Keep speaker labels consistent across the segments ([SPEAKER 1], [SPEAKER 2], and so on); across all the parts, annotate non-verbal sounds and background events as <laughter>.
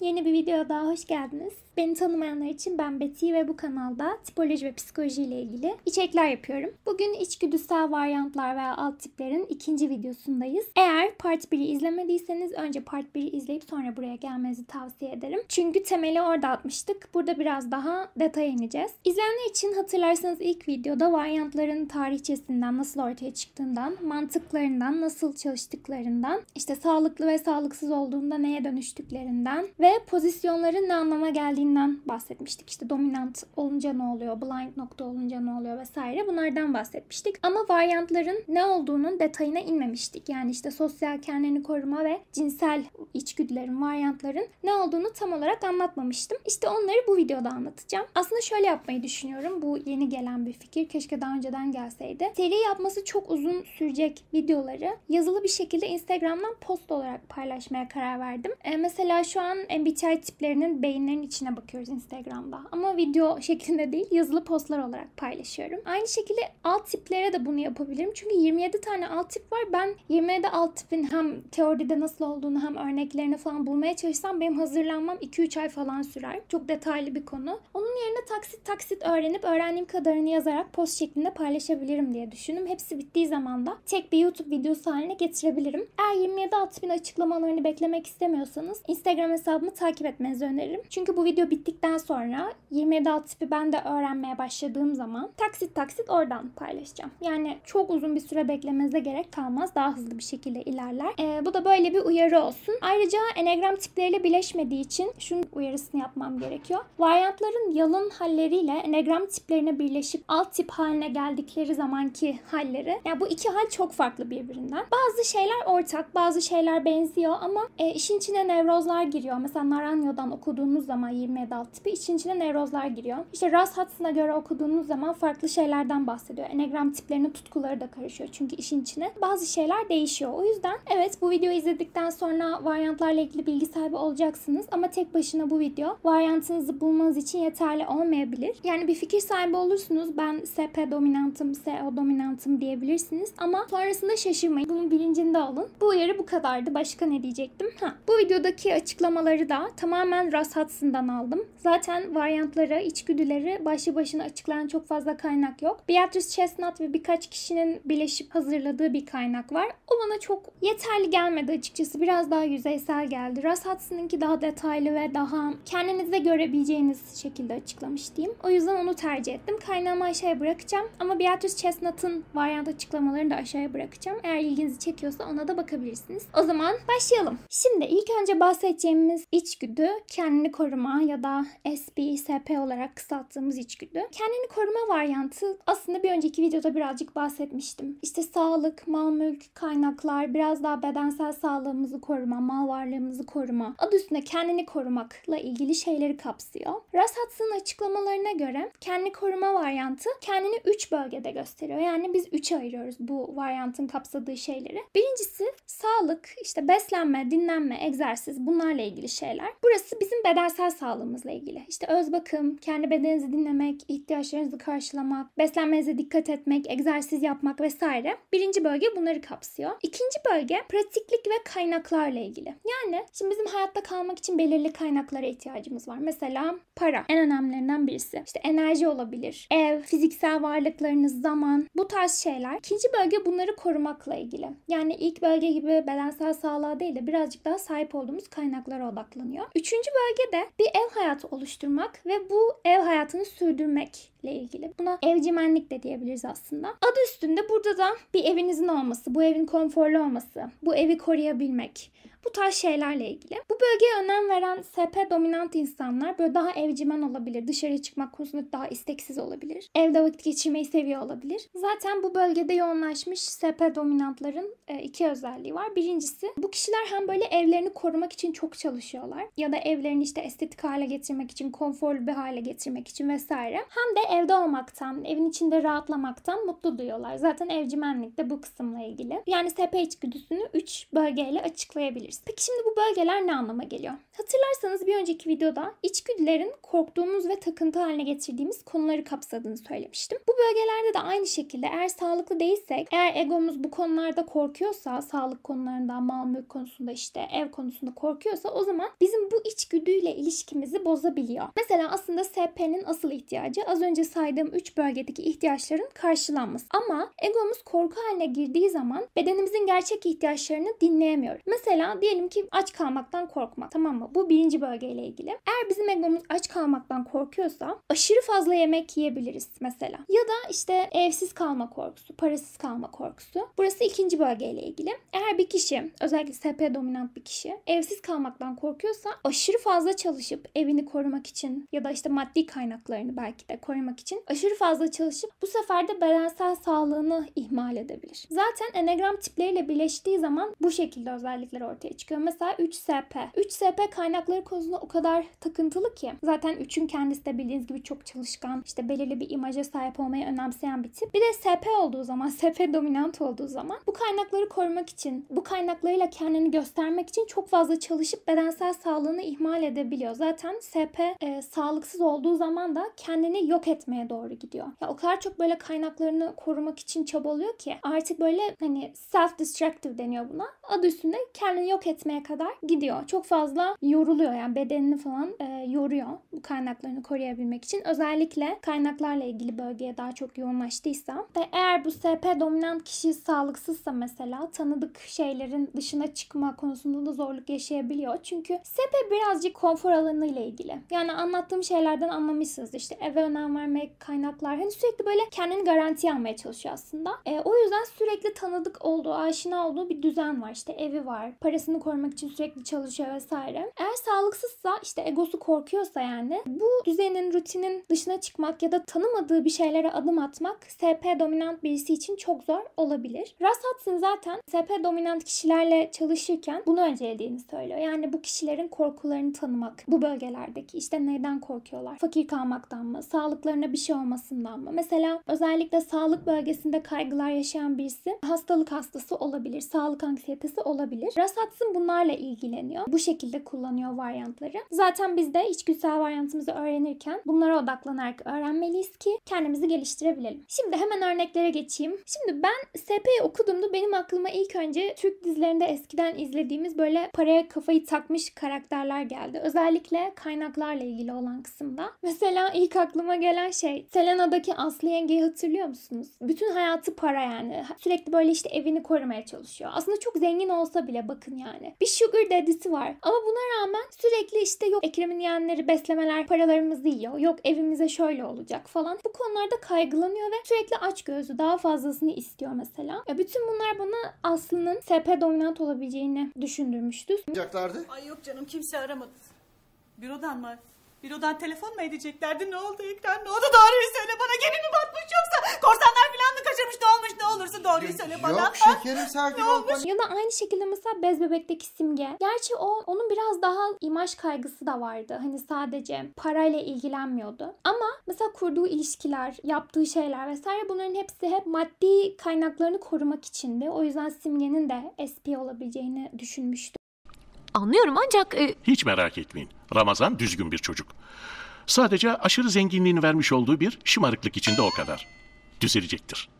[SPEAKER 1] yeni bir video daha hoş geldiniz. Beni tanımayanlar için ben Betty ve bu kanalda tipoloji ve psikoloji ile ilgili içerikler yapıyorum. Bugün içgüdüsel varyantlar veya alt tiplerin ikinci videosundayız. Eğer Part 1'i izlemediyseniz önce Part 1'i izleyip sonra buraya gelmenizi tavsiye ederim. Çünkü temeli orada atmıştık. Burada biraz daha detaya ineceğiz. İzleyenler için hatırlarsanız ilk videoda varyantların tarihçesinden, nasıl ortaya çıktığından, mantıklarından, nasıl çalıştıklarından, işte sağlıklı ve sağlıksız olduğunda neye dönüştüklerinden, ve pozisyonların ne anlama geldiğinden bahsetmiştik. İşte dominant olunca ne oluyor, blind nokta olunca ne oluyor vesaire bunlardan bahsetmiştik. Ama varyantların ne olduğunun detayına inmemiştik. Yani işte sosyal kendini koruma ve cinsel içgüdülerin, varyantların ne olduğunu tam olarak anlatmamıştım. İşte onları bu videoda anlatacağım. Aslında şöyle yapmayı düşünüyorum. Bu yeni gelen bir fikir. Keşke daha önceden gelseydi. Seri yapması çok uzun sürecek videoları yazılı bir şekilde Instagram'dan post olarak paylaşmaya karar verdim. E, mesela şu an MBTI tiplerinin beyinlerin içine bakıyoruz Instagram'da. Ama video <laughs> şeklinde değil yazılı postlar olarak paylaşıyorum. Aynı şekilde alt tiplere de bunu yapabilirim. Çünkü 27 tane alt tip var. Ben 27 alt tipin hem teoride nasıl olduğunu hem örneklerini falan bulmaya çalışsam benim hazırlanmam 2-3 ay falan sürer. Çok detaylı bir konu. Onun yerine taksit taksit öğrenip öğrendiğim kadarını yazarak post şeklinde paylaşabilirim diye düşündüm. Hepsi bittiği zaman da tek bir YouTube videosu haline getirebilirim. Eğer 27 alt tipin açıklamalarını beklemek istemiyorsanız Instagram hesabı hesabımı takip etmenizi öneririm. Çünkü bu video bittikten sonra 27 alt tipi ben de öğrenmeye başladığım zaman taksit taksit oradan paylaşacağım. Yani çok uzun bir süre beklemenize gerek kalmaz. Daha hızlı bir şekilde ilerler. Ee, bu da böyle bir uyarı olsun. Ayrıca enegram tipleriyle birleşmediği için şunun uyarısını yapmam gerekiyor. Varyantların yalın halleriyle enegram tiplerine birleşip alt tip haline geldikleri zamanki halleri. Ya yani bu iki hal çok farklı birbirinden. Bazı şeyler ortak, bazı şeyler benziyor ama e, işin içine nevrozlar giriyor giriyor. Mesela Naranjo'dan okuduğunuz zaman 27 alt tipi işin içine nevrozlar giriyor. İşte Ras Hudson'a göre okuduğunuz zaman farklı şeylerden bahsediyor. Enegram tiplerinin tutkuları da karışıyor. Çünkü işin içine bazı şeyler değişiyor. O yüzden evet bu videoyu izledikten sonra varyantlarla ilgili bilgi sahibi olacaksınız. Ama tek başına bu video varyantınızı bulmanız için yeterli olmayabilir. Yani bir fikir sahibi olursunuz. Ben SP dominantım, SO dominantım diyebilirsiniz. Ama sonrasında şaşırmayın. Bunun bilincinde olun. Bu uyarı bu kadardı. Başka ne diyecektim? Ha, bu videodaki açıklamalar Temaları da tamamen Ras aldım. Zaten varyantları, içgüdüleri başı başına açıklayan çok fazla kaynak yok. Beatrice Chestnut ve birkaç kişinin birleşip hazırladığı bir kaynak var. O bana çok yeterli gelmedi açıkçası. Biraz daha yüzeysel geldi. Ras Hudson'ınki daha detaylı ve daha kendinize görebileceğiniz şekilde açıklamış diyeyim. O yüzden onu tercih ettim. Kaynağımı aşağıya bırakacağım. Ama Beatrice Chestnut'ın varyant açıklamalarını da aşağıya bırakacağım. Eğer ilginizi çekiyorsa ona da bakabilirsiniz. O zaman başlayalım. Şimdi ilk önce bahsedeceğimiz dediğimiz içgüdü kendini koruma ya da SPSP olarak kısalttığımız içgüdü. Kendini koruma varyantı aslında bir önceki videoda birazcık bahsetmiştim. İşte sağlık, mal mülk, kaynaklar, biraz daha bedensel sağlığımızı koruma, mal varlığımızı koruma, adı üstünde kendini korumakla ilgili şeyleri kapsıyor. Rashats'ın açıklamalarına göre kendini koruma varyantı kendini 3 bölgede gösteriyor. Yani biz 3'e ayırıyoruz bu varyantın kapsadığı şeyleri. Birincisi sağlık, işte beslenme, dinlenme, egzersiz bunlarla ilgili ilgili şeyler. Burası bizim bedensel sağlığımızla ilgili. İşte öz bakım, kendi bedeninizi dinlemek, ihtiyaçlarınızı karşılamak, beslenmenize dikkat etmek, egzersiz yapmak vesaire. Birinci bölge bunları kapsıyor. İkinci bölge pratiklik ve kaynaklarla ilgili. Yani şimdi bizim hayatta kalmak için belirli kaynaklara ihtiyacımız var. Mesela para en önemlilerinden birisi. İşte enerji olabilir, ev, fiziksel varlıklarınız, zaman bu tarz şeyler. İkinci bölge bunları korumakla ilgili. Yani ilk bölge gibi bedensel sağlığa değil de birazcık daha sahip olduğumuz kaynaklara odaklanmak odaklanıyor. Üçüncü bölge de bir ev hayatı oluşturmak ve bu ev hayatını sürdürmek evlilikle ilgili. Buna evcimenlik de diyebiliriz aslında. Adı üstünde burada da bir evinizin olması, bu evin konforlu olması, bu evi koruyabilmek, bu tarz şeylerle ilgili. Bu bölgeye önem veren SP dominant insanlar böyle daha evcimen olabilir. Dışarıya çıkmak konusunda daha isteksiz olabilir. Evde vakit geçirmeyi seviyor olabilir. Zaten bu bölgede yoğunlaşmış SP dominantların e, iki özelliği var. Birincisi bu kişiler hem böyle evlerini korumak için çok çalışıyorlar ya da evlerini işte estetik hale getirmek için, konforlu bir hale getirmek için vesaire. Hem de evde olmaktan, evin içinde rahatlamaktan mutlu duyuyorlar. Zaten evcimenlik de bu kısımla ilgili. Yani SP içgüdüsünü 3 bölgeyle açıklayabiliriz. Peki şimdi bu bölgeler ne anlama geliyor? Hatırlarsanız bir önceki videoda içgüdülerin korktuğumuz ve takıntı haline getirdiğimiz konuları kapsadığını söylemiştim. Bu bölgelerde de aynı şekilde eğer sağlıklı değilsek, eğer egomuz bu konularda korkuyorsa, sağlık konularında, mal mülk konusunda işte ev konusunda korkuyorsa o zaman bizim bu içgüdüyle ilişkimizi bozabiliyor. Mesela aslında SP'nin asıl ihtiyacı az önce saydığım 3 bölgedeki ihtiyaçların karşılanması. Ama egomuz korku haline girdiği zaman bedenimizin gerçek ihtiyaçlarını dinleyemiyor. Mesela diyelim ki aç kalmaktan korkmak tamam mı? Bu birinci bölgeyle ilgili. Eğer bizim egomuz aç kalmaktan korkuyorsa aşırı fazla yemek yiyebiliriz mesela. Ya da işte evsiz kalma korkusu, parasız kalma korkusu. Burası ikinci bölgeyle ilgili. Eğer bir kişi özellikle SP dominant bir kişi evsiz kalmaktan korkuyorsa aşırı fazla çalışıp evini korumak için ya da işte maddi kaynaklarını belki de korumak kurtarmak için aşırı fazla çalışıp bu sefer de bedensel sağlığını ihmal edebilir. Zaten enegram tipleriyle birleştiği zaman bu şekilde özellikler ortaya çıkıyor. Mesela 3SP. 3SP kaynakları konusunda o kadar takıntılı ki zaten 3'ün kendisi de bildiğiniz gibi çok çalışkan, işte belirli bir imaja sahip olmayı önemseyen bir tip. Bir de SP olduğu zaman, SP <laughs> dominant olduğu zaman bu kaynakları korumak için, bu kaynaklarıyla kendini göstermek için çok fazla çalışıp bedensel sağlığını ihmal edebiliyor. Zaten SP e, sağlıksız olduğu zaman da kendini yok et etmeye doğru gidiyor. Ya o kadar çok böyle kaynaklarını korumak için çabalıyor ki artık böyle hani self destructive deniyor buna. Adı üstünde kendini yok etmeye kadar gidiyor. Çok fazla yoruluyor yani bedenini falan e, yoruyor bu kaynaklarını koruyabilmek için. Özellikle kaynaklarla ilgili bölgeye daha çok yoğunlaştıysa ve eğer bu SP dominant kişi sağlıksızsa mesela tanıdık şeylerin dışına çıkma konusunda da zorluk yaşayabiliyor. Çünkü SP birazcık konfor alanı ile ilgili. Yani anlattığım şeylerden anlamışsınız işte eve önem ver vermek, kaynaklar hani sürekli böyle kendini garantiye almaya çalışıyor aslında. E, o yüzden sürekli tanıdık olduğu, aşina olduğu bir düzen var. İşte evi var, parasını korumak için sürekli çalışıyor vesaire. Eğer sağlıksızsa işte egosu korkuyorsa yani bu düzenin, rutinin dışına çıkmak ya da tanımadığı bir şeylere adım atmak SP dominant birisi için çok zor olabilir. Russ Hudson zaten SP dominant kişilerle çalışırken bunu öncelediğini söylüyor. Yani bu kişilerin korkularını tanımak. Bu bölgelerdeki işte neyden korkuyorlar? Fakir kalmaktan mı? Sağlıkları başlarına bir şey olmasından mı? Mesela özellikle sağlık bölgesinde kaygılar yaşayan birisi hastalık hastası olabilir, sağlık anksiyetesi olabilir. Rasatsın bunlarla ilgileniyor. Bu şekilde kullanıyor varyantları. Zaten biz de içgüdüsel varyantımızı öğrenirken bunlara odaklanarak öğrenmeliyiz ki kendimizi geliştirebilelim. Şimdi hemen örneklere geçeyim. Şimdi ben SP'yi okuduğumda benim aklıma ilk önce Türk dizilerinde eskiden izlediğimiz böyle paraya kafayı takmış karakterler geldi. Özellikle kaynaklarla ilgili olan kısımda. Mesela ilk aklıma gelen benzer şey Selena'daki Aslı yengeyi hatırlıyor musunuz? Bütün hayatı para yani. Sürekli böyle işte evini korumaya çalışıyor. Aslında çok zengin olsa bile bakın yani. Bir sugar dedisi var. Ama buna rağmen sürekli işte yok Ekrem'in yeğenleri beslemeler paralarımızı yiyor. Yok evimize şöyle olacak falan. Bu konularda kaygılanıyor ve sürekli aç gözü daha fazlasını istiyor mesela. Ya bütün bunlar bana Aslı'nın SP dominant olabileceğini düşündürmüştü. Yapacaklardı. Ay yok canım kimse aramadı. Bürodan mı? Bürodan telefon mu edeceklerdi? Ne oldu Ekran? Ne oldu? Doğruyu söyle bana. Gemi mi batmış yoksa? Korsanlar falan mı kaçırmış? Ne olmuş? Ne olursun doğruyu söyle bana. Yok şekerim sakin ol. Ya da aynı şekilde mesela bez bebekteki simge. Gerçi o onun biraz daha imaj kaygısı da vardı. Hani sadece parayla ilgilenmiyordu. Ama mesela kurduğu ilişkiler, yaptığı şeyler vesaire bunların hepsi hep maddi kaynaklarını korumak içindi. O yüzden simgenin de SP olabileceğini düşünmüştü anlıyorum ancak... E... Hiç merak etmeyin. Ramazan düzgün bir çocuk. Sadece aşırı zenginliğini vermiş olduğu bir şımarıklık içinde o kadar. Düzelecektir. <laughs>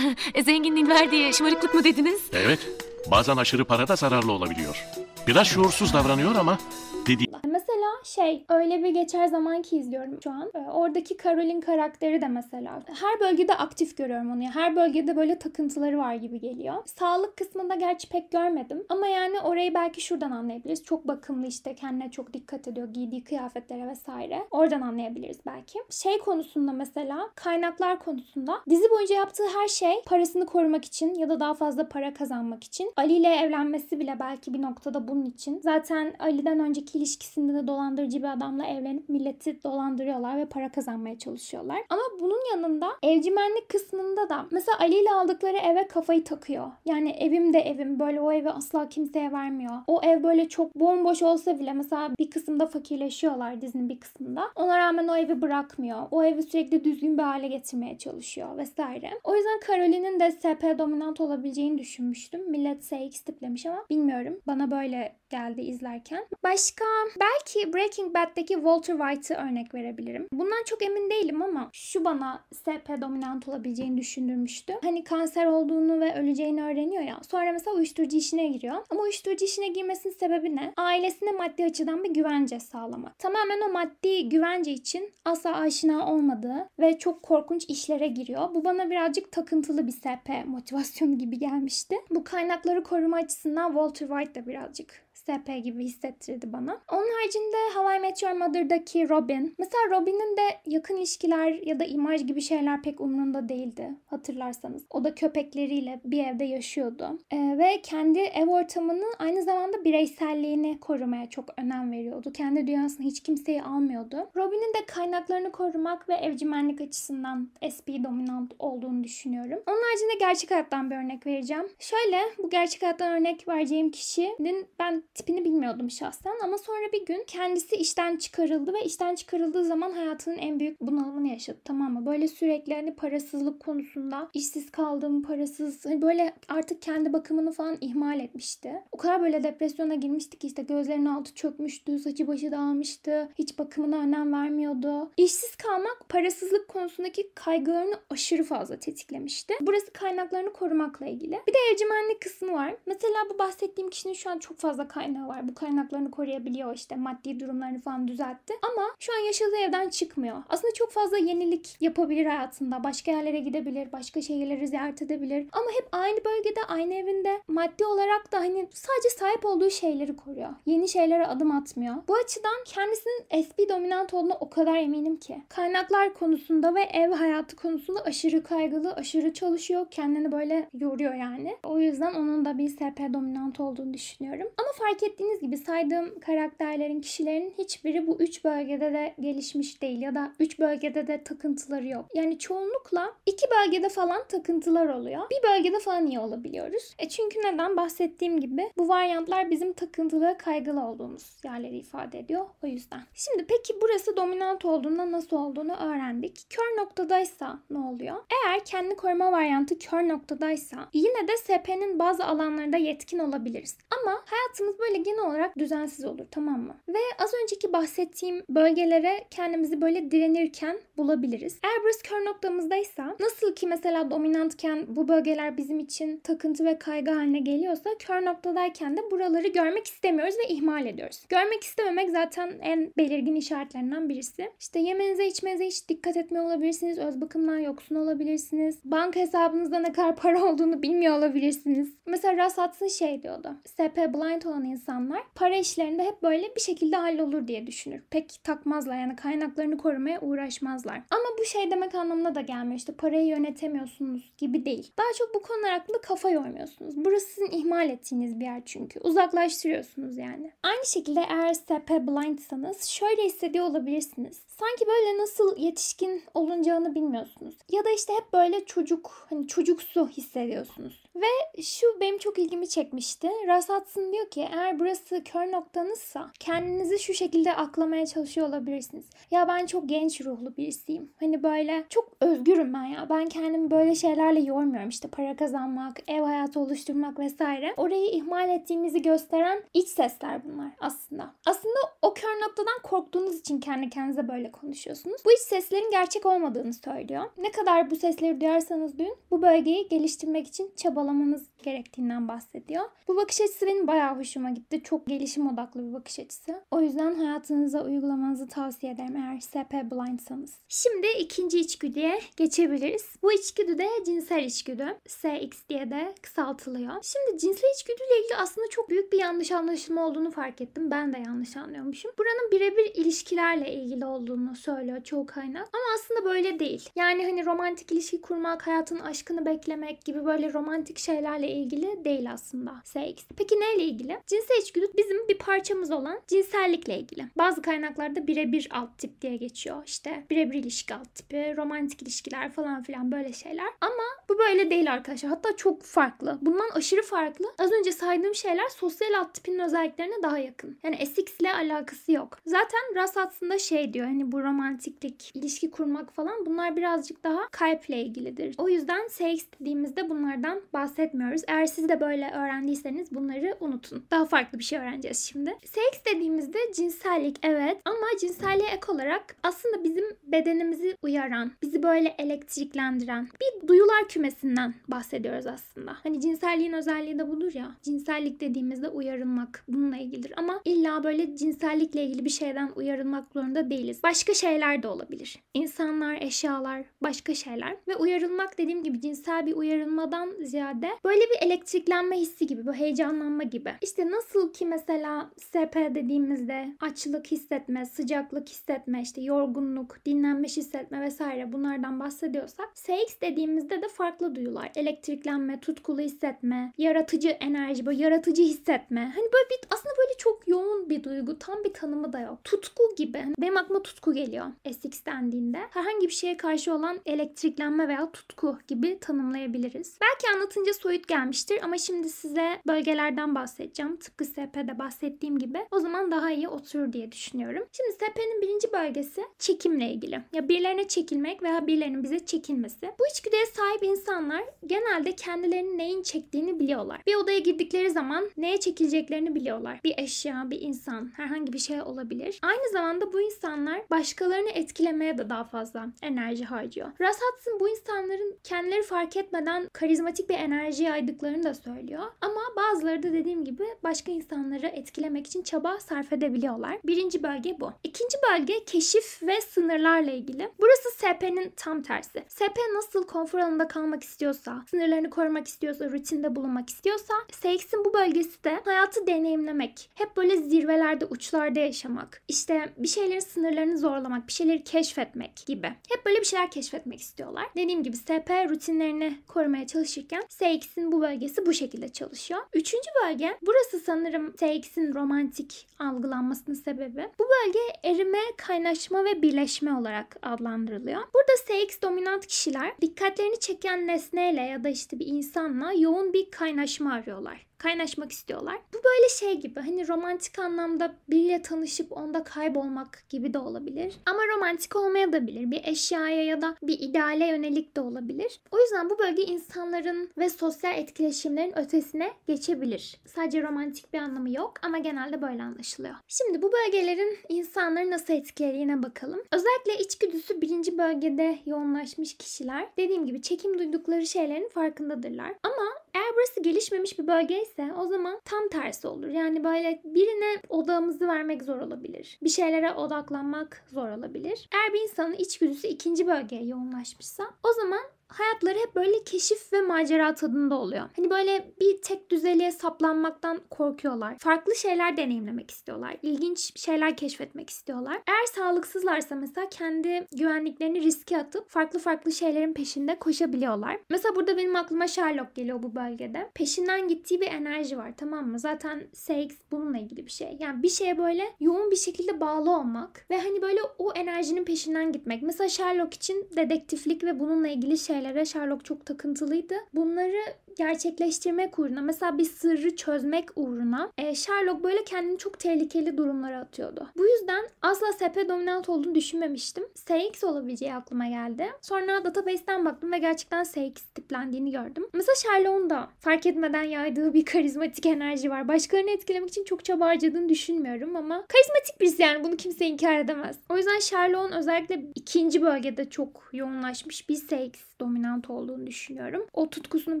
[SPEAKER 1] E, zenginliğin verdiği şımarıklık mı dediniz? Evet. Bazen aşırı para da zararlı olabiliyor. Biraz şuursuz davranıyor ama dedi. Mesela şey öyle bir geçer zaman ki izliyorum şu an. Ee, oradaki Carol'in karakteri de mesela. Her bölgede aktif görüyorum onu. ya Her bölgede böyle takıntıları var gibi geliyor. Sağlık kısmında gerçi pek görmedim. Ama yani orayı belki şuradan anlayabiliriz. Çok bakımlı işte kendine çok dikkat ediyor. Giydiği kıyafetlere vesaire. Oradan anlayabiliriz belki. Şey konusunda mesela kaynaklar konusunda dizi boyunca yaptığı her şey parasını korumak için ya da daha fazla para kazanmak için. Ali ile evlenmesi bile belki bir noktada bunun için. Zaten Ali'den önceki ilişkisinde de dolan dolandırıcı bir adamla evlenip milleti dolandırıyorlar ve para kazanmaya çalışıyorlar. Ama bunun yanında evcimenlik kısmında da mesela Ali ile aldıkları eve kafayı takıyor. Yani evim de evim böyle o evi asla kimseye vermiyor. O ev böyle çok bomboş olsa bile mesela bir kısımda fakirleşiyorlar dizinin bir kısmında. Ona rağmen o evi bırakmıyor. O evi sürekli düzgün bir hale getirmeye çalışıyor vesaire. O yüzden Caroline'in de SP dominant olabileceğini düşünmüştüm. Millet SX tiplemiş ama bilmiyorum. Bana böyle geldi izlerken. Başka belki Breaking Bad'deki Walter White'ı örnek verebilirim. Bundan çok emin değilim ama şu bana SP dominant olabileceğini düşündürmüştü. Hani kanser olduğunu ve öleceğini öğreniyor ya. Sonra mesela uyuşturucu işine giriyor. Ama uyuşturucu işine girmesinin sebebi ne? Ailesine maddi açıdan bir güvence sağlamak. Tamamen o maddi güvence için asla aşina olmadığı ve çok korkunç işlere giriyor. Bu bana birazcık takıntılı bir SP motivasyonu gibi gelmişti. Bu kaynakları koruma açısından Walter White da birazcık SP gibi hissettirdi bana. Onun haricinde How I Met Your Mother'daki Robin. Mesela Robin'in de yakın ilişkiler ya da imaj gibi şeyler pek umrunda değildi hatırlarsanız. O da köpekleriyle bir evde yaşıyordu. Ee, ve kendi ev ortamını aynı zamanda bireyselliğini korumaya çok önem veriyordu. Kendi dünyasını hiç kimseyi almıyordu. Robin'in de kaynaklarını korumak ve evcimenlik açısından SP dominant olduğunu düşünüyorum. Onun haricinde gerçek hayattan bir örnek vereceğim. Şöyle bu gerçek hayattan örnek vereceğim kişinin ben tipini bilmiyordum şahsen ama sonra bir gün kendisi işten çıkarıldı ve işten çıkarıldığı zaman hayatının en büyük bunalımını yaşadı tamam mı? Böyle sürekli hani parasızlık konusunda işsiz kaldım, parasız hani böyle artık kendi bakımını falan ihmal etmişti. O kadar böyle depresyona girmişti ki işte gözlerinin altı çökmüştü, saçı başı dağılmıştı, hiç bakımına önem vermiyordu. İşsiz kalmak parasızlık konusundaki kaygılarını aşırı fazla tetiklemişti. Burası kaynaklarını korumakla ilgili. Bir de evcimenlik kısmı var. Mesela bu bahsettiğim kişinin şu an çok fazla kaynakları kaynağı var. Bu kaynaklarını koruyabiliyor işte maddi durumlarını falan düzeltti. Ama şu an yaşadığı evden çıkmıyor. Aslında çok fazla yenilik yapabilir hayatında. Başka yerlere gidebilir, başka şehirleri ziyaret edebilir. Ama hep aynı bölgede, aynı evinde maddi olarak da hani sadece sahip olduğu şeyleri koruyor. Yeni şeylere adım atmıyor. Bu açıdan kendisinin SP dominant olduğuna o kadar eminim ki. Kaynaklar konusunda ve ev hayatı konusunda aşırı kaygılı, aşırı çalışıyor. Kendini böyle yoruyor yani. O yüzden onun da bir SP dominant olduğunu düşünüyorum. Ama fark fark ettiğiniz gibi saydığım karakterlerin, kişilerin hiçbiri bu üç bölgede de gelişmiş değil ya da üç bölgede de takıntıları yok. Yani çoğunlukla iki bölgede falan takıntılar oluyor. Bir bölgede falan iyi olabiliyoruz. E çünkü neden? Bahsettiğim gibi bu varyantlar bizim takıntılı ve kaygılı olduğumuz yerleri ifade ediyor. O yüzden. Şimdi peki burası dominant olduğunda nasıl olduğunu öğrendik. Kör noktadaysa ne oluyor? Eğer kendi koruma varyantı kör noktadaysa yine de SP'nin bazı alanlarında yetkin olabiliriz. Ama hayatımız böyle genel olarak düzensiz olur tamam mı? Ve az önceki bahsettiğim bölgelere kendimizi böyle direnirken bulabiliriz. Eğer burası kör noktamızdaysa nasıl ki mesela dominantken bu bölgeler bizim için takıntı ve kaygı haline geliyorsa kör noktadayken de buraları görmek istemiyoruz ve ihmal ediyoruz. Görmek istememek zaten en belirgin işaretlerinden birisi. İşte yemenize içmenize hiç dikkat etmiyor olabilirsiniz. Öz bakımdan yoksun olabilirsiniz. Banka hesabınızda ne kadar para olduğunu bilmiyor olabilirsiniz. Mesela Rasat'ın şey diyordu. SP blind olan insanlar para işlerinde hep böyle bir şekilde hallolur diye düşünür. Pek takmazlar yani kaynaklarını korumaya uğraşmazlar. Ama bu şey demek anlamına da gelmiyor İşte parayı yönetemiyorsunuz gibi değil. Daha çok bu konular hakkında kafa yormuyorsunuz. Burası sizin ihmal ettiğiniz bir yer çünkü. Uzaklaştırıyorsunuz yani. Aynı şekilde eğer SEP blindsanız şöyle hissediyor olabilirsiniz. Sanki böyle nasıl yetişkin olunacağını bilmiyorsunuz. Ya da işte hep böyle çocuk hani çocuksu hissediyorsunuz. Ve şu benim çok ilgimi çekmişti. Rasatsın diyor ki eğer burası kör noktanızsa kendinizi şu şekilde aklamaya çalışıyor olabilirsiniz. Ya ben çok genç ruhlu birisiyim. Hani böyle çok özgürüm ben ya. Ben kendimi böyle şeylerle yormuyorum. İşte para kazanmak, ev hayatı oluşturmak vesaire. Orayı ihmal ettiğimizi gösteren iç sesler bunlar aslında. Aslında o kör noktadan korktuğunuz için kendi kendinize böyle konuşuyorsunuz. Bu iç seslerin gerçek olmadığını söylüyor. Ne kadar bu sesleri duyarsanız duyun bu bölgeyi geliştirmek için çaba çabalamanız gerektiğinden bahsediyor. Bu bakış açısı benim bayağı hoşuma gitti. Çok gelişim odaklı bir bakış açısı. O yüzden hayatınıza uygulamanızı tavsiye ederim eğer SP blindsanız. Şimdi ikinci içgüdüye geçebiliriz. Bu içgüdü de cinsel içgüdü. SX diye de kısaltılıyor. Şimdi cinsel içgüdüyle ilgili aslında çok büyük bir yanlış anlaşılma olduğunu fark ettim. Ben de yanlış anlıyormuşum. Buranın birebir ilişkilerle ilgili olduğunu söylüyor çoğu kaynak. Ama aslında böyle değil. Yani hani romantik ilişki kurmak, hayatın aşkını beklemek gibi böyle romantik şeylerle ilgili değil aslında seks. Peki neyle ilgili? Cinsel içgüdü bizim bir parçamız olan cinsellikle ilgili. Bazı kaynaklarda birebir alt tip diye geçiyor. İşte birebir ilişki alt tipi, romantik ilişkiler falan filan böyle şeyler. Ama bu böyle değil arkadaşlar. Hatta çok farklı. Bundan aşırı farklı. Az önce saydığım şeyler sosyal alt tipinin özelliklerine daha yakın. Yani SX ile alakası yok. Zaten Ras aslında şey diyor hani bu romantiklik, ilişki kurmak falan bunlar birazcık daha kalple ilgilidir. O yüzden seks dediğimizde bunlardan bahsetmiyoruz öğreniyoruz. Eğer siz de böyle öğrendiyseniz bunları unutun. Daha farklı bir şey öğreneceğiz şimdi. Seks dediğimizde cinsellik evet ama cinselliğe ek olarak aslında bizim bedenimizi uyaran, bizi böyle elektriklendiren bir duyular kümesinden bahsediyoruz aslında. Hani cinselliğin özelliği de budur ya. Cinsellik dediğimizde uyarılmak bununla ilgilidir ama illa böyle cinsellikle ilgili bir şeyden uyarılmak zorunda değiliz. Başka şeyler de olabilir. İnsanlar, eşyalar, başka şeyler ve uyarılmak dediğim gibi cinsel bir uyarılmadan ziyade böyle bir elektriklenme hissi gibi, bu heyecanlanma gibi. İşte nasıl ki mesela SP dediğimizde açlık hissetme, sıcaklık hissetme, işte yorgunluk, dinlenmiş hissetme vesaire bunlardan bahsediyorsak SX dediğimizde de farklı duyular. Elektriklenme, tutkulu hissetme, yaratıcı enerji, bu yaratıcı hissetme. Hani böyle bir aslında böyle çok yoğun bir duygu, tam bir tanımı da yok. Tutku gibi. Hani benim aklıma tutku geliyor SX dendiğinde. Herhangi bir şeye karşı olan elektriklenme veya tutku gibi tanımlayabiliriz. Belki anlatınca soyut gel gelmiştir. Ama şimdi size bölgelerden bahsedeceğim. Tıpkı SP'de bahsettiğim gibi. O zaman daha iyi oturur diye düşünüyorum. Şimdi SP'nin birinci bölgesi çekimle ilgili. Ya birilerine çekilmek veya birilerinin bize çekilmesi. Bu içgüdüye sahip insanlar genelde kendilerinin neyin çektiğini biliyorlar. Bir odaya girdikleri zaman neye çekileceklerini biliyorlar. Bir eşya, bir insan, herhangi bir şey olabilir. Aynı zamanda bu insanlar başkalarını etkilemeye de daha fazla enerji harcıyor. Russ bu insanların kendileri fark etmeden karizmatik bir enerji yaydığı başardıklarını da söylüyor. Ama bazıları da dediğim gibi başka insanları etkilemek için çaba sarf edebiliyorlar. Birinci bölge bu. İkinci bölge keşif ve sınırlarla ilgili. Burası SP'nin tam tersi. SP nasıl konfor alanında kalmak istiyorsa, sınırlarını korumak istiyorsa, rutinde bulunmak istiyorsa, SX'in bu bölgesi de hayatı deneyimlemek. Hep böyle zirvelerde, uçlarda yaşamak. İşte bir şeylerin sınırlarını zorlamak, bir şeyleri keşfetmek gibi. Hep böyle bir şeyler keşfetmek istiyorlar. Dediğim gibi SP rutinlerini korumaya çalışırken SX'in bu bu bölgesi bu şekilde çalışıyor. Üçüncü bölge burası sanırım TX'in romantik algılanmasının sebebi. Bu bölge erime, kaynaşma ve birleşme olarak adlandırılıyor. Burada TX dominant kişiler dikkatlerini çeken nesneyle ya da işte bir insanla yoğun bir kaynaşma arıyorlar kaynaşmak istiyorlar. Bu böyle şey gibi hani romantik anlamda biriyle tanışıp onda kaybolmak gibi de olabilir. Ama romantik olmaya da bilir. Bir eşyaya ya da bir ideale yönelik de olabilir. O yüzden bu bölge insanların ve sosyal etkileşimlerin ötesine geçebilir. Sadece romantik bir anlamı yok ama genelde böyle anlaşılıyor. Şimdi bu bölgelerin insanları nasıl etkilediğine bakalım. Özellikle içgüdüsü birinci bölgede yoğunlaşmış kişiler dediğim gibi çekim duydukları şeylerin farkındadırlar. Ama eğer burası gelişmemiş bir bölgeyse, o zaman tam tersi olur. Yani böyle birine odağımızı vermek zor olabilir. Bir şeylere odaklanmak zor olabilir. Eğer bir insanın içgüdüsü ikinci bölgeye yoğunlaşmışsa o zaman hayatları hep böyle keşif ve macera tadında oluyor. Hani böyle bir tek düzeliğe saplanmaktan korkuyorlar. Farklı şeyler deneyimlemek istiyorlar. İlginç şeyler keşfetmek istiyorlar. Eğer sağlıksızlarsa mesela kendi güvenliklerini riske atıp farklı farklı şeylerin peşinde koşabiliyorlar. Mesela burada benim aklıma Sherlock geliyor bu bölgede. Peşinden gittiği bir enerji var tamam mı? Zaten sex bununla ilgili bir şey. Yani bir şeye böyle yoğun bir şekilde bağlı olmak ve hani böyle o enerjinin peşinden gitmek. Mesela Sherlock için dedektiflik ve bununla ilgili şey şeylere Sherlock çok takıntılıydı. Bunları gerçekleştirmek uğruna mesela bir sırrı çözmek uğruna e, Sherlock böyle kendini çok tehlikeli durumlara atıyordu. Bu yüzden asla SP dominant olduğunu düşünmemiştim. SX olabileceği aklıma geldi. Sonra database'ten baktım ve gerçekten SX tiplendiğini gördüm. Mesela Sherlock'un da fark etmeden yaydığı bir <laughs> karizmatik enerji var. Başkalarını etkilemek için çok çaba harcadığını düşünmüyorum ama karizmatik birisi yani bunu kimse inkar edemez. O yüzden Sherlock'un özellikle ikinci bölgede çok yoğunlaşmış bir SX dominant olduğunu düşünüyorum. O tutkusunun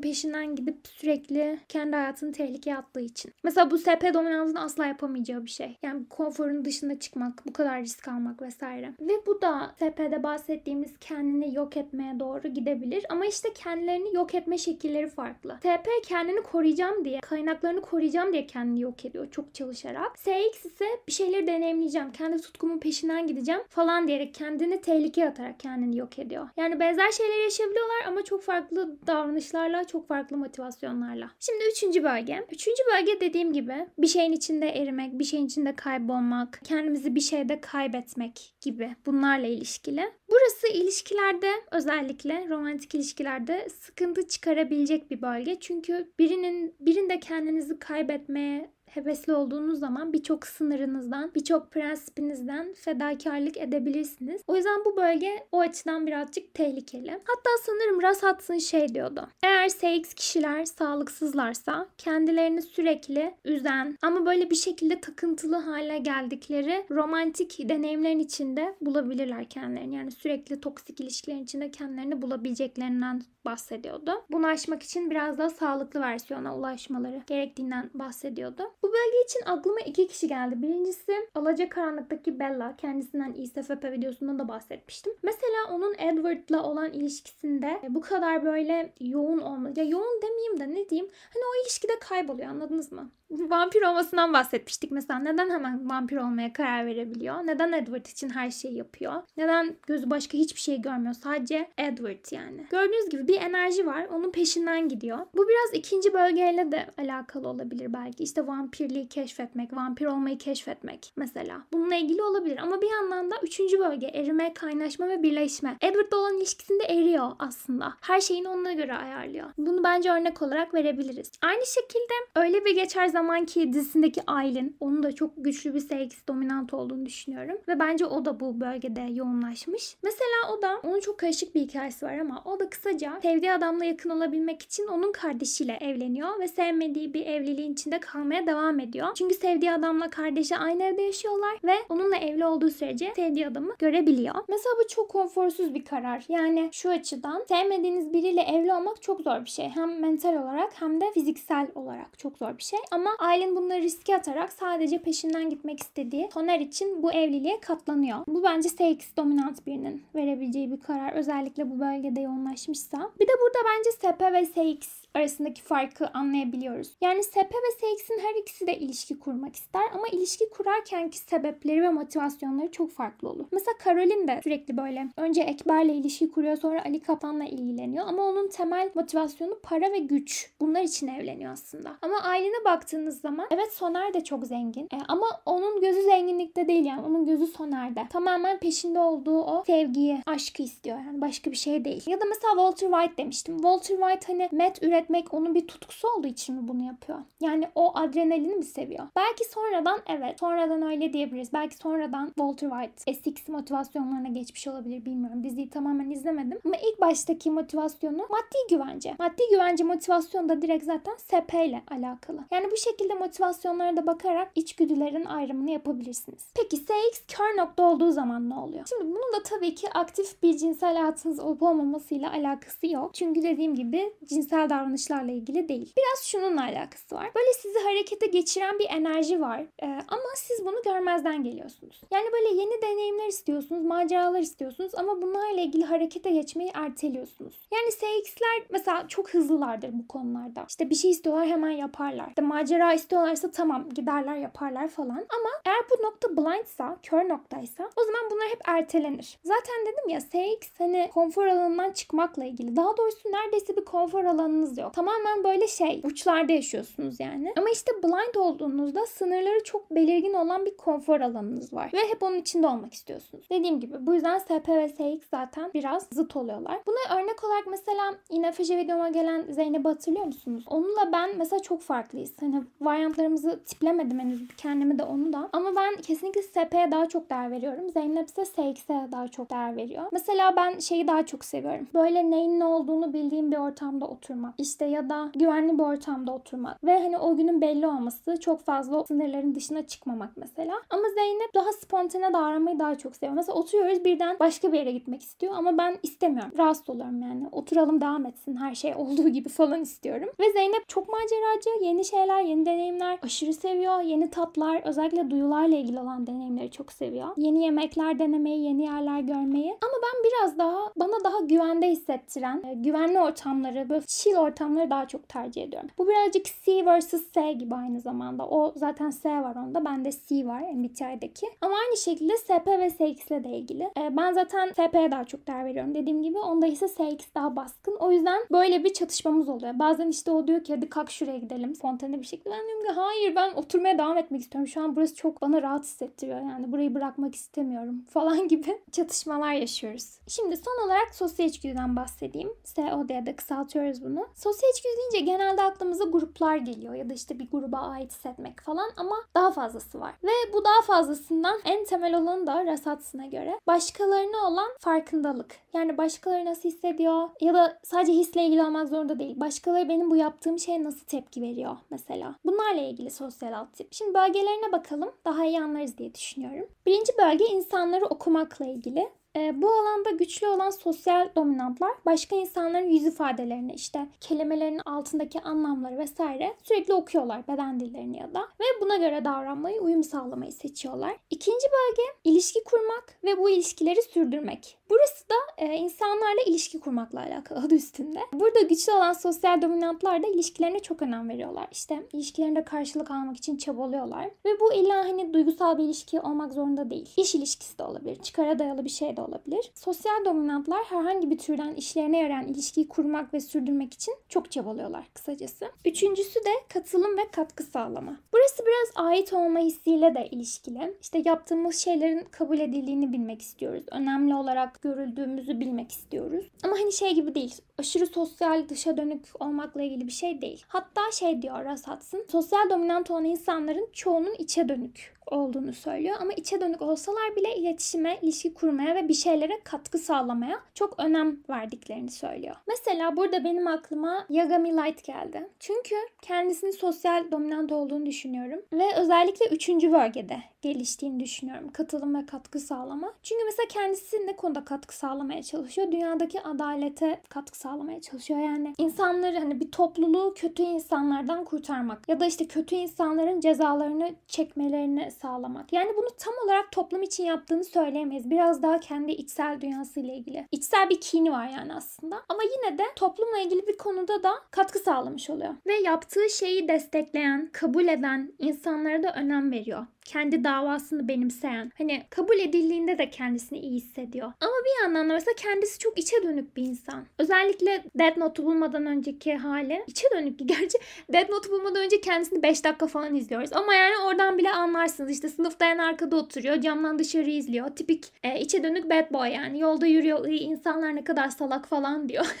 [SPEAKER 1] peşinden yüzden gidip sürekli kendi hayatını tehlikeye attığı için. Mesela bu SP dominansını asla yapamayacağı bir şey. Yani konforun dışında çıkmak, bu kadar risk almak vesaire. Ve bu da SP'de bahsettiğimiz kendini yok etmeye doğru gidebilir. Ama işte kendilerini yok etme şekilleri farklı. SP kendini koruyacağım diye, kaynaklarını koruyacağım diye kendini yok ediyor çok çalışarak. SX ise bir şeyleri deneyimleyeceğim, kendi tutkumun peşinden gideceğim falan diyerek kendini tehlikeye atarak kendini yok ediyor. Yani benzer şeyler yaşayabiliyorlar ama çok farklı davranışlarla, çok farklı farklı motivasyonlarla. Şimdi üçüncü bölge. Üçüncü bölge dediğim gibi bir şeyin içinde erimek, bir şeyin içinde kaybolmak, kendimizi bir şeyde kaybetmek gibi bunlarla ilişkili. Burası ilişkilerde özellikle romantik ilişkilerde sıkıntı çıkarabilecek bir bölge. Çünkü birinin birinde kendinizi kaybetmeye hevesli olduğunuz zaman birçok sınırınızdan, birçok prensipinizden fedakarlık edebilirsiniz. O yüzden bu bölge o açıdan birazcık tehlikeli. Hatta sanırım Ras Hudson şey diyordu. Eğer SX kişiler sağlıksızlarsa kendilerini sürekli üzen ama böyle bir şekilde takıntılı hale geldikleri romantik deneyimlerin içinde bulabilirler kendilerini. Yani sürekli toksik ilişkilerin içinde kendilerini bulabileceklerinden bahsediyordu. Bunu aşmak için biraz daha sağlıklı versiyona ulaşmaları gerektiğinden bahsediyordu. Bu bölge için aklıma iki kişi geldi. Birincisi karanlıktaki Bella. Kendisinden İSFP videosundan da bahsetmiştim. Mesela onun Edward'la olan ilişkisinde bu kadar böyle yoğun olması. Ya yoğun demeyeyim de ne diyeyim. Hani o ilişkide kayboluyor anladınız mı? Vampir olmasından bahsetmiştik. Mesela neden hemen vampir olmaya karar verebiliyor? Neden Edward için her şeyi yapıyor? Neden gözü başka hiçbir şey görmüyor? Sadece Edward yani. Gördüğünüz gibi bir enerji var. Onun peşinden gidiyor. Bu biraz ikinci bölgeyle de alakalı olabilir belki. İşte vampir vampirliği keşfetmek, vampir olmayı keşfetmek mesela. Bununla ilgili olabilir ama bir yandan da üçüncü bölge erime, kaynaşma ve birleşme. Edward'la olan ilişkisinde eriyor aslında. Her şeyini ona göre ayarlıyor. Bunu bence örnek olarak verebiliriz. Aynı şekilde öyle bir geçer zaman ki dizisindeki Aylin. Onun da çok güçlü bir sevgisi dominant olduğunu düşünüyorum. Ve bence o da bu bölgede yoğunlaşmış. Mesela o da onun çok karışık bir hikayesi var ama o da kısaca sevdiği adamla yakın olabilmek için onun kardeşiyle evleniyor ve sevmediği bir evliliğin içinde kalmaya devam devam ediyor. Çünkü sevdiği adamla kardeşi aynı evde yaşıyorlar ve onunla evli olduğu sürece sevdiği adamı görebiliyor. Mesela bu çok konforsuz bir karar. Yani şu açıdan sevmediğiniz biriyle evli olmak çok zor bir şey. Hem mental olarak hem de fiziksel olarak çok zor bir şey. Ama Aylin bunları riske atarak sadece peşinden gitmek istediği Toner için bu evliliğe katlanıyor. Bu bence seks dominant birinin verebileceği bir karar. Özellikle bu bölgede yoğunlaşmışsa. Bir de burada bence Sepe ve Seix arasındaki farkı anlayabiliyoruz. Yani SP ve CX'in her ikisi de ilişki kurmak ister ama ilişki kurarkenki sebepleri ve motivasyonları çok farklı olur. Mesela Karolin de sürekli böyle önce Ekber'le ilişki kuruyor sonra Ali Kaplan'la ilgileniyor ama onun temel motivasyonu para ve güç. Bunlar için evleniyor aslında. Ama ailene baktığınız zaman evet Soner de çok zengin e, ama onun gözü zenginlikte değil yani onun gözü Soner'de. Tamamen peşinde olduğu o sevgiyi, aşkı istiyor yani başka bir şey değil. Ya da mesela Walter White demiştim. Walter White hani Matt üret etmek onun bir tutkusu olduğu için mi bunu yapıyor? Yani o adrenalini mi seviyor? Belki sonradan evet. Sonradan öyle diyebiliriz. Belki sonradan Walter White SX motivasyonlarına geçmiş olabilir bilmiyorum. Diziyi tamamen izlemedim. Ama ilk baştaki motivasyonu maddi güvence. Maddi güvence motivasyonu da direkt zaten SP ile alakalı. Yani bu şekilde motivasyonlara da bakarak içgüdülerin ayrımını yapabilirsiniz. Peki SX kör nokta olduğu zaman ne oluyor? Şimdi bunun da tabii ki aktif bir cinsel hayatınız olup olmamasıyla alakası yok. Çünkü dediğim gibi cinsel davranış yanlışlarla ilgili değil. Biraz şununla alakası var. Böyle sizi harekete geçiren bir enerji var ee, ama siz bunu görmezden geliyorsunuz. Yani böyle yeni deneyimler istiyorsunuz, maceralar istiyorsunuz ama bunlarla ilgili harekete geçmeyi erteliyorsunuz. Yani SX'ler mesela çok hızlılardır bu konularda. İşte bir şey istiyorlar hemen yaparlar. İşte macera istiyorlarsa tamam giderler yaparlar falan. Ama eğer bu nokta blindsa, kör noktaysa o zaman bunlar hep ertelenir. Zaten dedim ya SX hani konfor alanından çıkmakla ilgili. Daha doğrusu neredeyse bir konfor alanınız yok. Tamamen böyle şey uçlarda yaşıyorsunuz yani. Ama işte blind olduğunuzda sınırları çok belirgin olan bir konfor alanınız var. Ve hep onun içinde olmak istiyorsunuz. Dediğim gibi bu yüzden SP ve SX zaten biraz zıt oluyorlar. Buna örnek olarak mesela yine FJ videoma gelen Zeynep'i hatırlıyor musunuz? Onunla ben mesela çok farklıyız. Hani varyantlarımızı tiplemedim henüz kendimi de onu da. Ama ben kesinlikle SP'ye daha çok değer veriyorum. Zeynep ise SX'e daha çok değer veriyor. Mesela ben şeyi daha çok seviyorum. Böyle neyin ne olduğunu bildiğim bir ortamda oturmak. İşte işte ya da güvenli bir ortamda oturmak ve hani o günün belli olması çok fazla sınırların dışına çıkmamak mesela. Ama Zeynep daha spontane davranmayı daha çok seviyor. Mesela oturuyoruz birden başka bir yere gitmek istiyor ama ben istemiyorum. Rahatsız oluyorum yani. Oturalım devam etsin her şey olduğu gibi <laughs> falan istiyorum. Ve Zeynep çok maceracı. Yeni şeyler, yeni deneyimler aşırı seviyor. Yeni tatlar özellikle duyularla ilgili olan deneyimleri çok seviyor. Yeni yemekler denemeyi, yeni yerler görmeyi. Ama ben biraz daha bana daha güvende hissettiren, e, güvenli ortamları, böyle chill ortamları ortamları daha çok tercih ediyorum. Bu birazcık C vs. S gibi aynı zamanda. O zaten S var onda. Bende C var MBTI'deki. Ama aynı şekilde SP ve SX ile de ilgili. E, ben zaten SP'ye daha çok değer veriyorum dediğim gibi. Onda ise SX daha baskın. O yüzden böyle bir çatışmamız oluyor. Bazen işte o diyor ki hadi kalk şuraya gidelim. Spontane bir şekilde. Ben diyorum ki hayır ben oturmaya devam etmek istiyorum. Şu an burası çok bana rahat hissettiriyor. Yani burayı bırakmak istemiyorum <laughs> falan gibi çatışmalar yaşıyoruz. Şimdi son olarak sosyal içgüdüden bahsedeyim. SOD'de kısaltıyoruz bunu. Sosyal Sosyal içgüdü deyince genelde aklımıza gruplar geliyor ya da işte bir gruba ait hissetmek falan ama daha fazlası var. Ve bu daha fazlasından en temel olanı da Rasatsına göre başkalarına olan farkındalık. Yani başkaları nasıl hissediyor ya da sadece hisle ilgili olmak zorunda değil. Başkaları benim bu yaptığım şeye nasıl tepki veriyor mesela. Bunlarla ilgili sosyal alt tip. Şimdi bölgelerine bakalım daha iyi anlarız diye düşünüyorum. Birinci bölge insanları okumakla ilgili. E, bu alanda güçlü olan sosyal dominantlar başka insanların yüz ifadelerini işte kelimelerin altındaki anlamları vesaire sürekli okuyorlar beden dillerini ya da ve buna göre davranmayı, uyum sağlamayı seçiyorlar. İkinci bölge ilişki kurmak ve bu ilişkileri sürdürmek. Burası da e, insanlarla ilişki kurmakla alakalı adı üstünde. Burada güçlü olan sosyal dominantlar da ilişkilerine çok önem veriyorlar. İşte ilişkilerinde karşılık almak için çabalıyorlar ve bu illa hani duygusal bir ilişki olmak zorunda değil. İş ilişkisi de olabilir, çıkara dayalı bir şey de da olabilir. Sosyal dominantlar herhangi bir türden işlerine yarayan ilişkiyi kurmak ve sürdürmek için çok çabalıyorlar kısacası. Üçüncüsü de katılım ve katkı sağlama. Burası biraz ait olma hissiyle de ilişkili. İşte yaptığımız şeylerin kabul edildiğini bilmek istiyoruz. Önemli olarak görüldüğümüzü bilmek istiyoruz. Ama hani şey gibi değil. Aşırı sosyal dışa dönük olmakla ilgili bir şey değil. Hatta şey diyor Rasatsın. Sosyal dominant olan insanların çoğunun içe dönük olduğunu söylüyor ama içe dönük olsalar bile iletişime, ilişki kurmaya ve bir şeylere katkı sağlamaya çok önem verdiklerini söylüyor. Mesela burada benim aklıma Yagami Light geldi. Çünkü kendisini sosyal dominant olduğunu düşünüyorum ve özellikle 3. bölgede geliştiğini düşünüyorum. Katılım ve katkı sağlama. Çünkü mesela kendisi ne konuda katkı sağlamaya çalışıyor? Dünyadaki adalete katkı sağlamaya çalışıyor. Yani insanları hani bir topluluğu kötü insanlardan kurtarmak ya da işte kötü insanların cezalarını çekmelerini sağlamak. Yani bunu tam olarak toplum için yaptığını söyleyemeyiz. Biraz daha kendi içsel dünyasıyla ilgili. İçsel bir kini var yani aslında. Ama yine de toplumla ilgili bir konuda da katkı sağlamış oluyor. Ve yaptığı şeyi destekleyen, kabul eden insanlara da önem veriyor kendi davasını benimseyen, hani kabul edildiğinde de kendisini iyi hissediyor. Ama bir yandan da mesela kendisi çok içe dönük bir insan. Özellikle Dead Note'u bulmadan önceki hali. içe dönük ki gerçi <laughs> Dead Note'u bulmadan önce kendisini 5 dakika falan izliyoruz. Ama yani oradan bile anlarsınız. İşte sınıfta en arkada oturuyor. Camdan dışarı izliyor. Tipik e, içe dönük bad boy yani. Yolda yürüyor. insanlar ne kadar salak falan diyor. <laughs>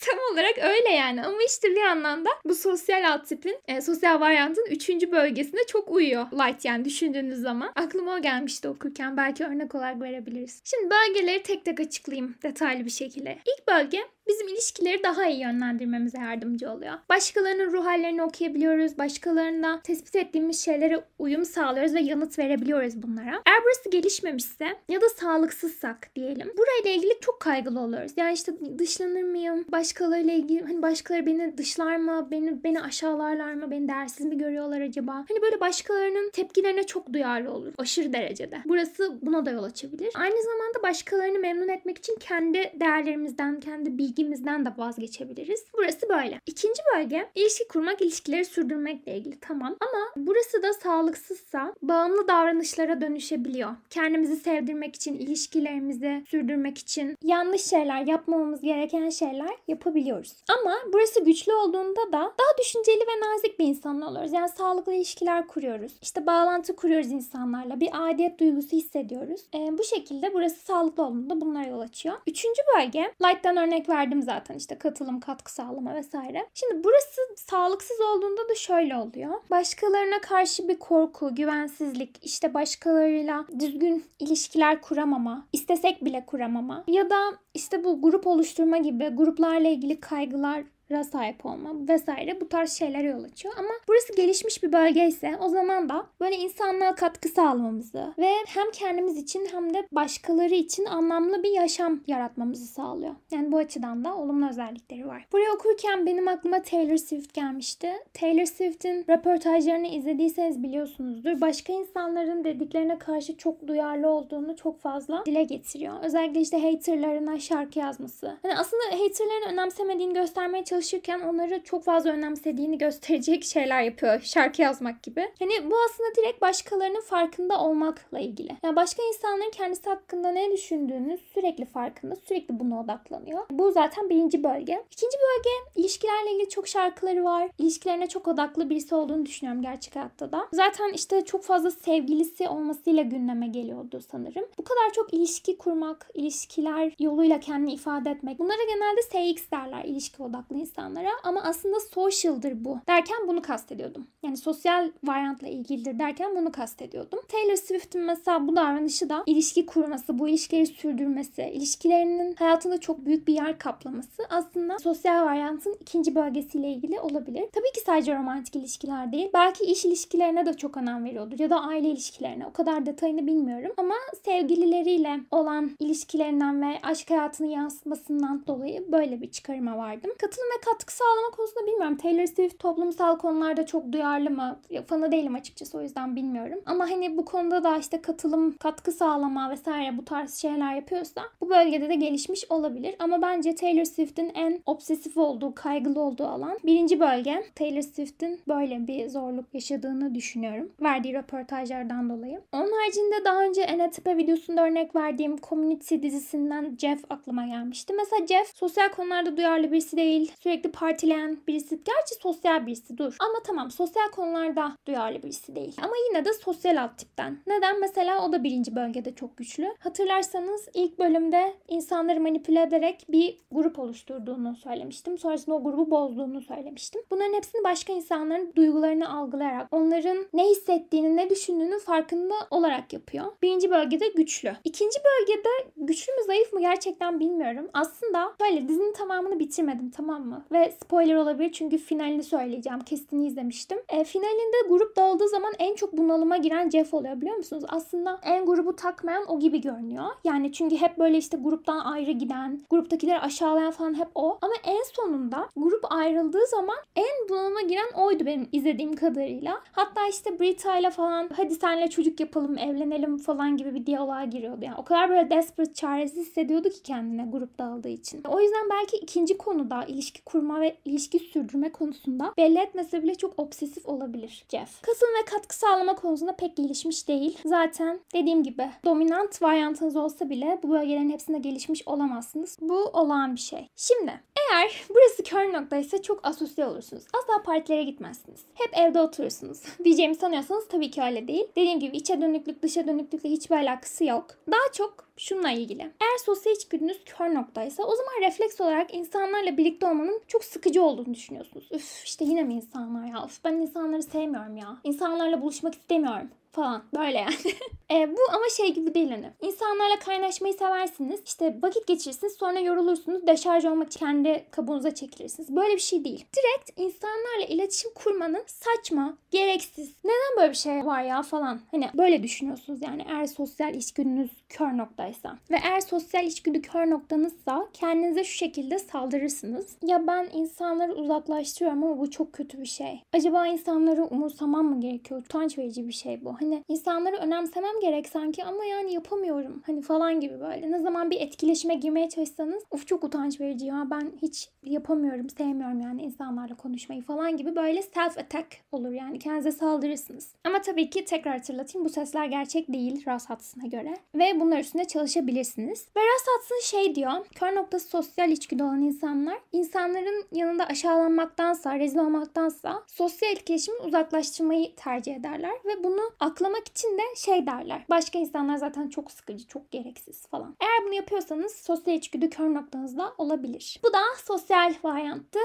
[SPEAKER 1] Tam olarak öyle yani. Ama işte bir yandan da bu sosyal alt tipin, e, sosyal varyantın 3. bölgesinde çok uyuyor Light yani. Düşün düşündüğünüz zaman aklıma o gelmişti okurken belki örnek olarak verebiliriz. Şimdi bölgeleri tek tek açıklayayım detaylı bir şekilde. İlk bölge bizim ilişkileri daha iyi yönlendirmemize yardımcı oluyor. Başkalarının ruh hallerini okuyabiliyoruz. Başkalarına tespit ettiğimiz şeylere uyum sağlıyoruz ve yanıt verebiliyoruz bunlara. Eğer burası gelişmemişse ya da sağlıksızsak diyelim. Burayla ilgili çok kaygılı oluyoruz. Yani işte dışlanır mıyım? Başkalarıyla ilgili hani başkaları beni dışlar mı? Beni beni aşağılarlar mı? Beni değersiz mi görüyorlar acaba? Hani böyle başkalarının tepkilerine çok duyarlı olur. Aşırı derecede. Burası buna da yol açabilir. Aynı zamanda başkalarını memnun etmek için kendi değerlerimizden, kendi bilgi ilgimizden de vazgeçebiliriz. Burası böyle. İkinci bölge ilişki kurmak, ilişkileri sürdürmekle ilgili tamam ama burası da sağlıksızsa bağımlı davranışlara dönüşebiliyor. Kendimizi sevdirmek için, ilişkilerimizi sürdürmek için yanlış şeyler, yapmamamız gereken şeyler yapabiliyoruz. Ama burası güçlü olduğunda da daha düşünceli ve nazik bir insan oluyoruz. Yani sağlıklı ilişkiler kuruyoruz. İşte bağlantı kuruyoruz insanlarla. Bir aidiyet duygusu hissediyoruz. E, bu şekilde burası sağlıklı olduğunda bunlara yol açıyor. Üçüncü bölge, Light'tan örnek verdiğim verdim zaten işte katılım, katkı sağlama vesaire. Şimdi burası sağlıksız olduğunda da şöyle oluyor. Başkalarına karşı bir korku, güvensizlik, işte başkalarıyla düzgün ilişkiler kuramama, istesek bile kuramama ya da işte bu grup oluşturma gibi gruplarla ilgili kaygılar sahip olma vesaire bu tarz şeyler yol açıyor. Ama burası gelişmiş bir bölge ise o zaman da böyle insanlığa katkı sağlamamızı ve hem kendimiz için hem de başkaları için anlamlı bir yaşam yaratmamızı sağlıyor. Yani bu açıdan da olumlu özellikleri var. Buraya okurken benim aklıma Taylor Swift gelmişti. Taylor Swift'in röportajlarını izlediyseniz biliyorsunuzdur. Başka insanların dediklerine karşı çok duyarlı olduğunu çok fazla dile getiriyor. Özellikle işte haterlarına şarkı yazması. Hani aslında haterların önemsemediğini göstermeye çalışıyor çalışırken onları çok fazla önemsediğini gösterecek <laughs> şeyler yapıyor. Şarkı yazmak gibi. Hani bu aslında direkt başkalarının farkında olmakla ilgili. Yani başka insanların kendisi hakkında ne düşündüğünü sürekli farkında, sürekli buna odaklanıyor. Bu zaten birinci bölge. İkinci bölge ilişkilerle ilgili çok şarkıları var. İlişkilerine çok odaklı birisi olduğunu düşünüyorum gerçek hayatta da. Zaten işte çok fazla sevgilisi olmasıyla gündeme geliyordu sanırım. Bu kadar çok ilişki kurmak, ilişkiler yoluyla kendini ifade etmek. Bunlara genelde SX derler ilişki odaklı insanlara ama aslında social'dır bu derken bunu kastediyordum. Yani sosyal varyantla ilgilidir derken bunu kastediyordum. Taylor Swift'in mesela bu davranışı da ilişki kurması, bu ilişkileri sürdürmesi, ilişkilerinin hayatında çok büyük bir yer kaplaması aslında sosyal varyantın ikinci bölgesiyle ilgili olabilir. Tabii ki sadece romantik ilişkiler değil. Belki iş ilişkilerine de çok önem veriyordur ya da aile ilişkilerine. O kadar detayını bilmiyorum ama sevgilileriyle olan ilişkilerinden ve aşk hayatını yansıtmasından dolayı böyle bir çıkarıma vardım. Katılım ve katkı sağlama konusunda bilmiyorum. Taylor Swift toplumsal konularda çok duyarlı mı? Fanı değilim açıkçası o yüzden bilmiyorum. Ama hani bu konuda da işte katılım, katkı sağlama vesaire bu tarz şeyler yapıyorsa bu bölgede de gelişmiş olabilir. Ama bence Taylor Swift'in en obsesif olduğu, kaygılı olduğu alan birinci bölge. Taylor Swift'in böyle bir zorluk yaşadığını düşünüyorum. Verdiği röportajlardan dolayı. Onun haricinde daha önce NTP videosunda örnek verdiğim Community dizisinden Jeff aklıma gelmişti. Mesela Jeff sosyal konularda duyarlı birisi değil sürekli partileyen birisi. Gerçi sosyal birisi dur. Ama tamam sosyal konularda duyarlı birisi değil. Ama yine de sosyal alt tipten. Neden? Mesela o da birinci bölgede çok güçlü. Hatırlarsanız ilk bölümde insanları manipüle ederek bir grup oluşturduğunu söylemiştim. Sonrasında o grubu bozduğunu söylemiştim. Bunların hepsini başka insanların duygularını algılayarak onların ne hissettiğini, ne düşündüğünün farkında olarak yapıyor. Birinci bölgede güçlü. İkinci bölgede güçlü mü zayıf mı gerçekten bilmiyorum. Aslında böyle dizinin tamamını bitirmedim tamam mı? Ve spoiler olabilir çünkü finalini söyleyeceğim. Kestini izlemiştim. E, finalinde grup dağıldığı zaman en çok bunalıma giren Jeff oluyor biliyor musunuz? Aslında en grubu takmayan o gibi görünüyor. Yani çünkü hep böyle işte gruptan ayrı giden, gruptakileri aşağılayan falan hep o. Ama en sonunda grup ayrıldığı zaman en bunalıma giren oydu benim izlediğim kadarıyla. Hatta işte Brita ile falan hadi senle çocuk yapalım, evlenelim falan gibi bir diyaloğa giriyordu. Yani o kadar böyle desperate, çaresiz hissediyordu ki kendine grup dağıldığı için. O yüzden belki ikinci konuda, ilişki kurma ve ilişki sürdürme konusunda belli etmese bile çok obsesif olabilir Jeff. Kasım ve katkı sağlama konusunda pek gelişmiş değil. Zaten dediğim gibi dominant varyantınız olsa bile bu bölgelerin hepsinde gelişmiş olamazsınız. Bu olağan bir şey. Şimdi eğer burası kör noktaysa çok asosyal olursunuz. Asla partilere gitmezsiniz. Hep evde oturursunuz. <laughs> Diyeceğimi sanıyorsanız tabii ki öyle değil. Dediğim gibi içe dönüklük dışa dönüklükle hiçbir alakası yok. Daha çok Şununla ilgili. Eğer sosyal içgüdünüz kör noktaysa o zaman refleks olarak insanlarla birlikte olmanın çok sıkıcı olduğunu düşünüyorsunuz. Üf işte yine mi insanlar ya? Üf ben insanları sevmiyorum ya. İnsanlarla buluşmak istemiyorum falan böyle yani. <laughs> e, bu ama şey gibi değil hani. İnsanlarla kaynaşmayı seversiniz. İşte vakit geçirirsiniz sonra yorulursunuz. Deşarj olmak için kendi kabuğunuza çekilirsiniz. Böyle bir şey değil. Direkt insanlarla iletişim kurmanın saçma, gereksiz. Neden böyle bir şey var ya falan. Hani böyle düşünüyorsunuz yani eğer sosyal içgüdünüz kör noktaysa. Ve eğer sosyal içgüdü kör noktanızsa kendinize şu şekilde saldırırsınız. Ya ben insanları uzaklaştırıyorum ama bu çok kötü bir şey. Acaba insanları umursamam mı gerekiyor? Utanç verici bir şey bu. Hani hani insanları önemsemem gerek sanki ama yani yapamıyorum hani falan gibi böyle. Ne zaman bir etkileşime girmeye çalışsanız of çok utanç verici ya ben hiç yapamıyorum sevmiyorum yani insanlarla konuşmayı falan gibi böyle self attack olur yani kendinize saldırırsınız. Ama tabii ki tekrar hatırlatayım bu sesler gerçek değil Rashatsın'a göre ve bunlar üstünde çalışabilirsiniz. Ve Rashatsın şey diyor kör noktası sosyal içgüdü olan insanlar insanların yanında aşağılanmaktansa rezil olmaktansa sosyal etkileşimi uzaklaştırmayı tercih ederler ve bunu aklı Saklamak için de şey derler. Başka insanlar zaten çok sıkıcı, çok gereksiz falan. Eğer bunu yapıyorsanız sosyal içgüdü kör noktanızda olabilir. Bu da sosyal varianttı.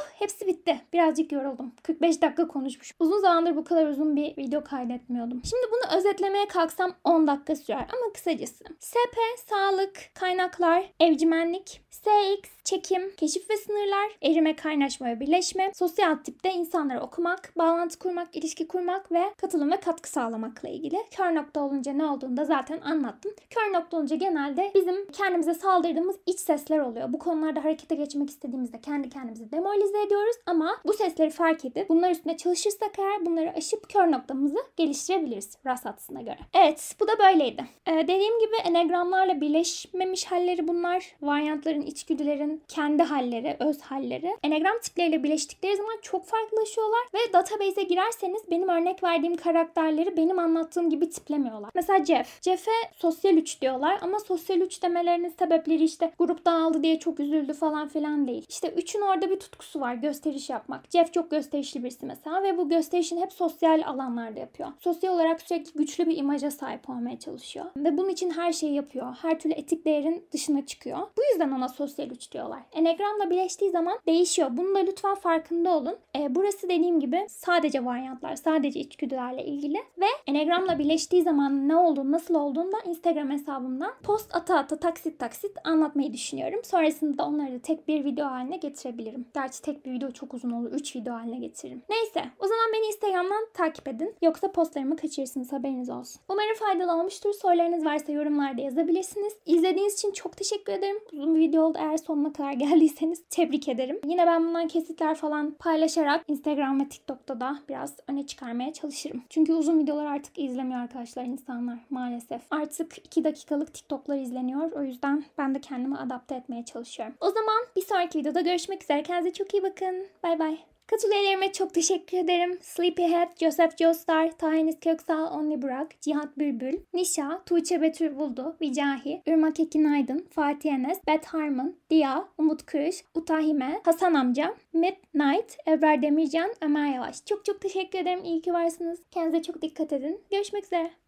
[SPEAKER 1] Uh, hepsi bitti. Birazcık yoruldum. 45 dakika konuşmuş. Uzun zamandır bu kadar uzun bir video kaydetmiyordum. Şimdi bunu özetlemeye kalksam 10 dakika sürer ama kısacası. SP, sağlık, kaynaklar, evcimenlik, SX, çekim, keşif ve sınırlar, erime, kaynaşma ve birleşme, sosyal tipte insanları okumak, bağlantı kurmak, ilişki kurmak ve katılım ve katkı sağlamakla ilgili. Kör nokta olunca ne olduğunu da zaten anlattım. Kör nokta olunca genelde bizim kendimize saldırdığımız iç sesler oluyor. Bu konularda harekete geçmek istediğimizde kendi kendimizi demoralize analiz ediyoruz ama bu sesleri fark edip bunlar üstüne çalışırsak eğer bunları aşıp kör noktamızı geliştirebiliriz rast göre. Evet bu da böyleydi. Ee, dediğim gibi enegramlarla birleşmemiş halleri bunlar. Varyantların, içgüdülerin kendi halleri, öz halleri. Enegram tipleriyle birleştikleri zaman çok farklılaşıyorlar ve database'e girerseniz benim örnek verdiğim karakterleri benim anlattığım gibi tiplemiyorlar. Mesela Jeff. Jeff'e sosyal üç diyorlar ama sosyal üç demelerinin sebepleri işte grup aldı diye çok üzüldü falan filan değil. İşte üçün orada bir tutkusu tutkusu var gösteriş yapmak. Jeff çok gösterişli birisi mesela ve bu gösterişini hep sosyal alanlarda yapıyor. Sosyal olarak sürekli güçlü bir imaja sahip olmaya çalışıyor. Ve bunun için her şeyi yapıyor. Her türlü etik değerin dışına çıkıyor. Bu yüzden ona sosyal üç diyorlar. Enegramla birleştiği zaman değişiyor. Bunu da lütfen farkında olun. E, burası dediğim gibi sadece varyantlar, sadece içgüdülerle ilgili ve Enegramla birleştiği zaman ne olduğunu, nasıl olduğunu da Instagram hesabımdan post ata ata taksit taksit anlatmayı düşünüyorum. Sonrasında da onları da tek bir video haline getirebilirim. Gerçi tek bir video çok uzun olur. 3 video haline getiririm. Neyse o zaman beni Instagram'dan takip edin. Yoksa postlarımı kaçırırsınız haberiniz olsun. Umarım faydalı olmuştur. Sorularınız varsa yorumlarda yazabilirsiniz. İzlediğiniz için çok teşekkür ederim. Uzun bir video oldu. Eğer sonuna kadar <laughs> geldiyseniz tebrik ederim. Yine ben bundan kesitler falan paylaşarak Instagram ve TikTok'ta da biraz öne çıkarmaya çalışırım. Çünkü uzun videolar artık izlemiyor arkadaşlar insanlar maalesef. Artık 2 dakikalık TikTok'lar izleniyor. O yüzden ben de kendimi adapte etmeye çalışıyorum. O zaman bir sonraki videoda görüşmek üzere. Kendinize çok çok iyi bakın. Bay bay. Katıl çok teşekkür ederim. Sleepyhead, Joseph Joestar, Taheniz Köksal, Only Burak, Cihat Bülbül, Nişa, Tuğçe Betül Buldu, Vicahi, Irmak Ekin Aydın, Fatih Enes, Bet Harman, Diya, Umut Kırış, Utahime, Hasan Amca, Midnight, Ebrar Demircan, Ömer Yavaş. Çok çok teşekkür ederim. İyi ki varsınız. Kendinize çok dikkat edin. Görüşmek üzere.